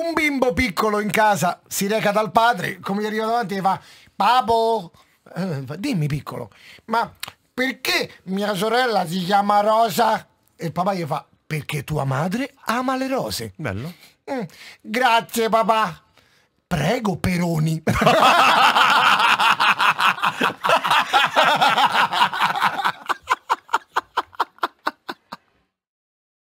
un bimbo piccolo in casa si reca dal padre, come gli arriva davanti e fa papo, eh, dimmi piccolo, ma perché mia sorella si chiama Rosa? E il papà gli fa perché tua madre ama le rose. Bello. Mm, grazie papà. Prego Peroni.